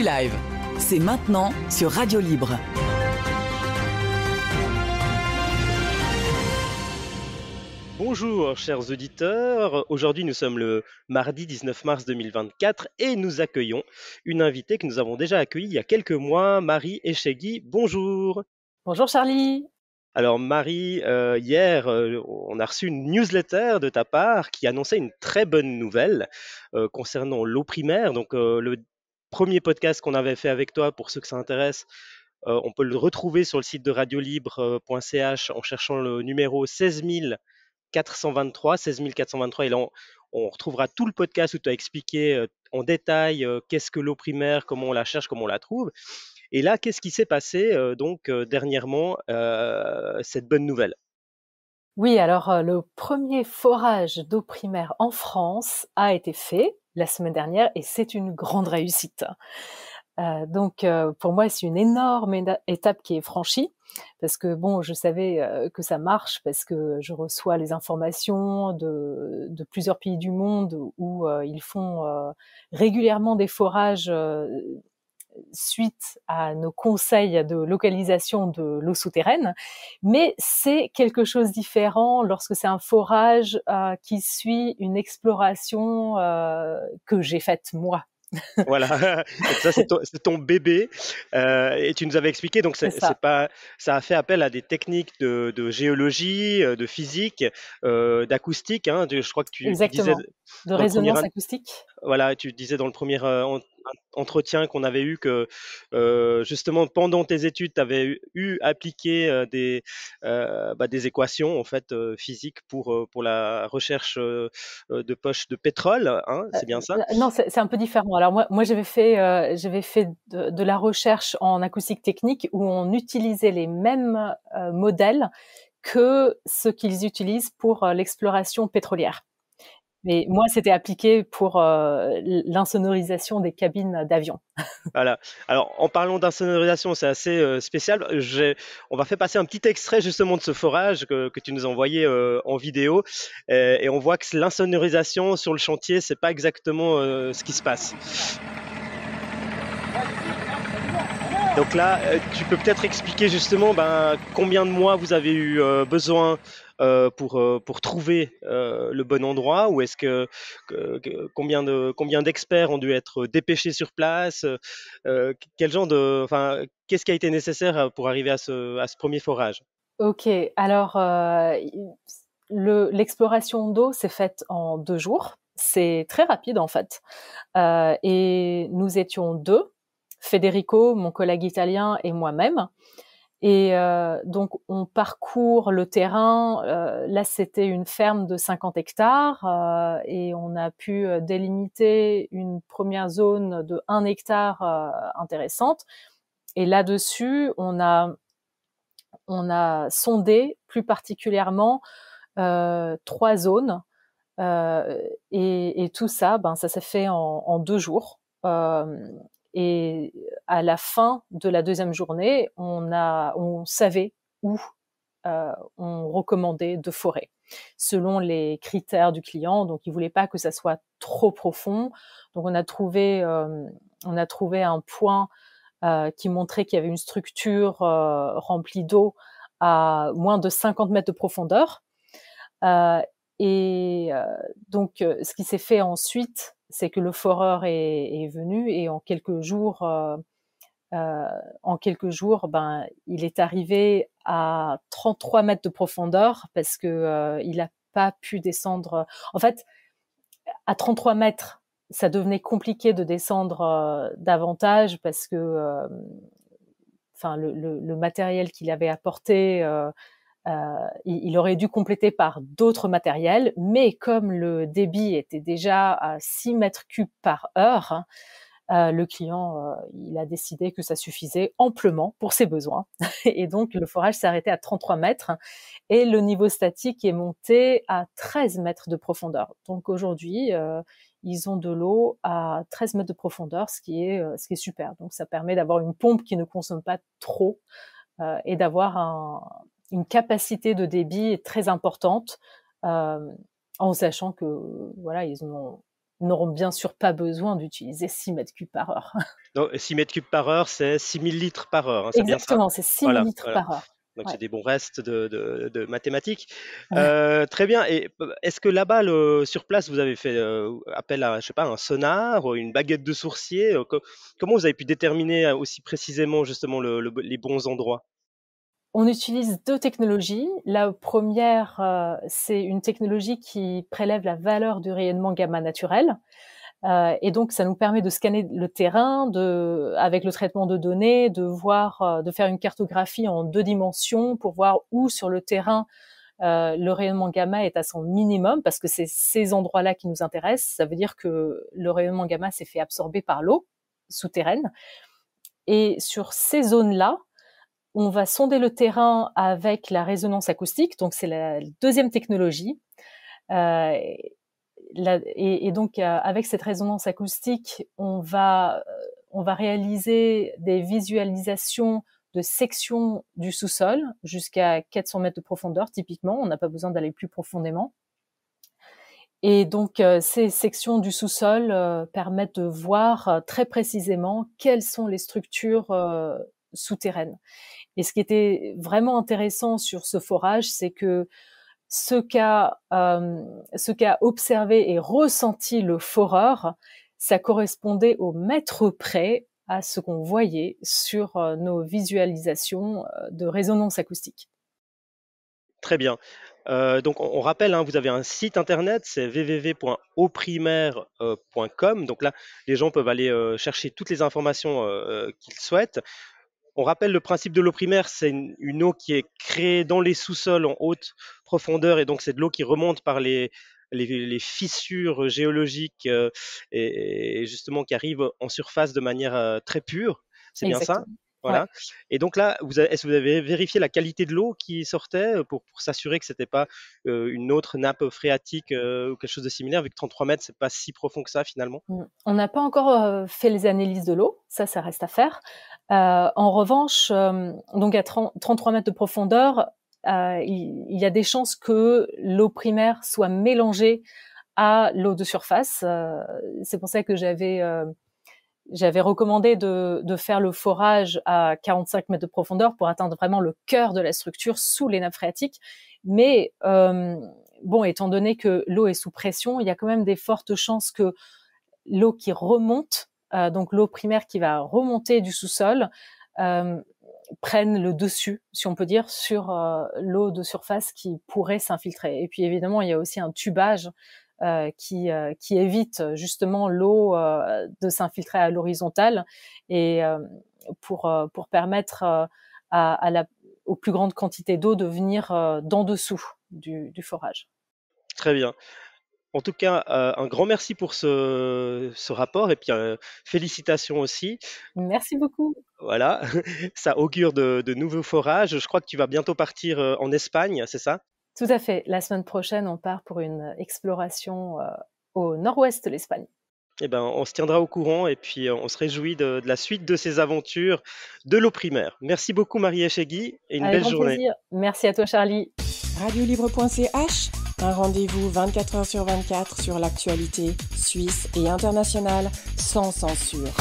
Live. C'est maintenant sur Radio Libre. Bonjour chers auditeurs, aujourd'hui nous sommes le mardi 19 mars 2024 et nous accueillons une invitée que nous avons déjà accueillie il y a quelques mois, Marie Echegui. Bonjour. Bonjour Charlie. Alors Marie, euh, hier, euh, on a reçu une newsletter de ta part qui annonçait une très bonne nouvelle euh, concernant l'eau primaire. Donc le premier podcast qu'on avait fait avec toi, pour ceux que ça intéresse, euh, on peut le retrouver sur le site de radiolibre.ch en cherchant le numéro 16423. 16423, et là, on, retrouvera tout le podcast où tu as expliqué euh, en détail euh, qu'est-ce que l'eau primaire, comment on la cherche, comment on la trouve. Et là, qu'est-ce qui s'est passé donc dernièrement, cette bonne nouvelle Oui, alors le premier forage d'eau primaire en France a été fait la semaine dernière et c'est une grande réussite. Euh, donc euh, pour moi, c'est une énorme étape qui est franchie parce que bon, je savais euh, que ça marche parce que je reçois les informations de plusieurs pays du monde où ils font régulièrement des forages suite à nos conseils de localisation de l'eau souterraine, mais c'est quelque chose de différent lorsque c'est un forage euh, qui suit une exploration euh, que j'ai faite moi. voilà, ça c'est ton, bébé euh, et tu nous avais expliqué donc c'est pas ça a fait appel à des techniques de, géologie, de physique, d'acoustique. Hein. je crois que tu, Exactement. disais de résonance acoustique. Voilà, tu disais dans le premier entretien qu'on avait eu que euh, justement pendant tes études, tu avais eu, appliqué euh, euh, bah, des, équations en fait physiques pour, pour la recherche de poches de pétrole, hein, c'est bien ça Non, c'est un peu différent. Alors moi, moi j'avais fait, j'avais fait de, de, la recherche en acoustique technique où on utilisait les mêmes modèles que ceux qu'ils utilisent pour l'exploration pétrolière. Mais moi, c'était appliqué pour euh, l'insonorisation des cabines d'avion. voilà. Alors, en parlant d'insonorisation, c'est assez euh, spécial spécial. On va faire passer un petit extrait justement de ce forage que, tu nous as envoyé euh, en vidéo. Et, et, on voit que l'insonorisation sur le chantier, c'est pas exactement ce qui se passe. Donc là, euh, tu peux peut-être expliquer justement ben, combien de mois vous avez eu euh, besoin euh, pour, pour trouver le bon endroit ou est-ce que, combien de combien d'experts ont dû être dépêchés sur place quel genre de enfin qu'est-ce qui a été nécessaire pour arriver à ce, à ce premier forage Ok alors l'exploration le, d'eau s'est faite en deux jours c'est très rapide en fait et nous étions deux Federico, mon collègue italien et moi-même. Et euh, donc on parcourt le terrain. Euh, là, c'était une ferme de 50 hectares euh, et on a pu délimiter une première zone de 1 hectare intéressante. Et là-dessus, on a, on a sondé plus particulièrement trois zones. Et, tout ça, ben, ça s'est fait en, deux jours. Et à la fin de la deuxième journée, on, a, on savait où euh, on recommandait de forer selon les critères du client. Donc, il voulait pas que ça soit trop profond. Donc, on a trouvé, euh, on a trouvé un point euh, qui montrait qu'il y avait une structure euh, remplie d'eau à moins de 50 mètres de profondeur. Euh, et donc, ce qui s'est fait ensuite, c'est que le foreur est, venu et en quelques jours, euh, euh, en quelques jours, ben, il est arrivé à 33 mètres de profondeur parce que euh, il n'a pas pu descendre. En fait, à 33 mètres, ça devenait compliqué de descendre davantage parce que, enfin, le, matériel qu'il avait apporté euh, il, aurait dû compléter par d'autres matériels, mais comme le débit était déjà à 6 mètres cubes par heure, hein, euh, le client euh, il a décidé que ça suffisait amplement pour ses besoins. Et donc le forage s'est arrêté à 33 mètres hein, et le niveau statique est monté à 13 mètres de profondeur. Donc aujourd'hui, ils ont de l'eau à 13 mètres de profondeur, ce qui est, ce qui est super. Donc ça permet d'avoir une pompe qui ne consomme pas trop et d'avoir un, une capacité de débit est très importante, euh, en sachant que voilà, ils n'auront bien sûr pas besoin d'utiliser 6 mètres cubes par heure. 6 mètres cubes par heure, c'est 6000 litres par heure. Hein, Exactement, c'est 6 litres par heure. Donc c'est des bons restes de, de, mathématiques. Euh, très bien. Et est-ce que là-bas, sur place, vous avez fait euh, appel à, je sais pas, un sonar, ou une baguette de sourcier Comment vous avez pu déterminer aussi précisément justement les bons endroits on utilise deux technologies. La première, euh, c'est une technologie qui prélève la valeur du rayonnement gamma naturel. Euh, et donc, ça nous permet de scanner le terrain, de, avec le traitement de données, de voir, euh, de faire une cartographie en deux dimensions pour voir où sur le terrain le rayonnement gamma est à son minimum, parce que c'est ces endroits-là qui nous intéressent. Ça veut dire que le rayonnement gamma s'est fait absorber par l'eau souterraine. Et sur ces zones-là, on va sonder le terrain avec la résonance acoustique, donc c'est la deuxième technologie. Euh, et, donc euh, avec cette résonance acoustique, on va, euh, on va réaliser des visualisations de sections du sous-sol jusqu'à 400 mètres de profondeur typiquement. On n'a pas besoin d'aller plus profondément. Et donc, euh, ces sections du sous-sol permettent de voir très précisément quelles sont les structures Souterraine. Et ce qui était vraiment intéressant sur ce forage, c'est que euh, ce qu'a observé et ressenti le foreur, ça correspondait au mètre près à ce qu'on voyait sur euh, nos visualisations euh, de résonance acoustique. Très bien. donc on, rappelle, hein, vous avez un site internet, c'est www.oprimaire.com. Donc là, les gens peuvent aller chercher toutes les informations qu'ils souhaitent on rappelle le principe de l'eau primaire, c'est une, eau qui est créée dans les sous-sols en haute profondeur, et donc c'est de l'eau qui remonte par les, les, les fissures géologiques euh, et, justement qui arrive en surface de manière euh, très pure. C'est bien ça voilà. Et donc là, est-ce que vous avez vérifié la qualité de l'eau qui sortait euh, pour, s'assurer que c'était pas euh, une autre nappe phréatique euh, ou quelque chose de similaire Avec 33 mètres, c'est pas si profond que ça finalement. Mmh. On n'a pas encore fait les analyses de l'eau, ça, ça reste à faire. en revanche, donc à 33 mètres de profondeur, il, y a des chances que l'eau primaire soit mélangée à l'eau de surface. c'est pour ça que j'avais j'avais recommandé de, faire le forage à 45 mètres de profondeur pour atteindre vraiment le cœur de la structure sous les nappes phréatiques. Mais euh, bon, étant donné que l'eau est sous pression, il y a quand même des fortes chances que l'eau qui remonte, euh, donc l'eau primaire qui va remonter du sous-sol, euh, prenne le dessus, si on peut dire, sur l'eau de surface qui pourrait s'infiltrer. Et puis évidemment, il y a aussi un tubage euh, qui, euh, qui évite euh, justement l'eau de s'infiltrer à l'horizontale et pour, pour permettre à, la, aux plus grandes quantités d'eau de venir d'en dessous du, forage. Très bien. En tout cas, un grand merci pour ce, rapport et puis félicitations aussi. Merci beaucoup. Voilà, ça augure de, nouveaux forages. Je crois que tu vas bientôt partir en Espagne, c'est ça tout à fait. La semaine prochaine, on part pour une exploration euh, au nord-ouest de l'Espagne. Eh ben, on se tiendra au courant et puis euh, on se réjouit de, la suite de ces aventures de l'eau primaire. Merci beaucoup Marie Echegui et une belle journée. Merci à toi Charlie. Radio-Libre.ch, un rendez-vous 24 h sur 24 sur l'actualité suisse et internationale sans censure.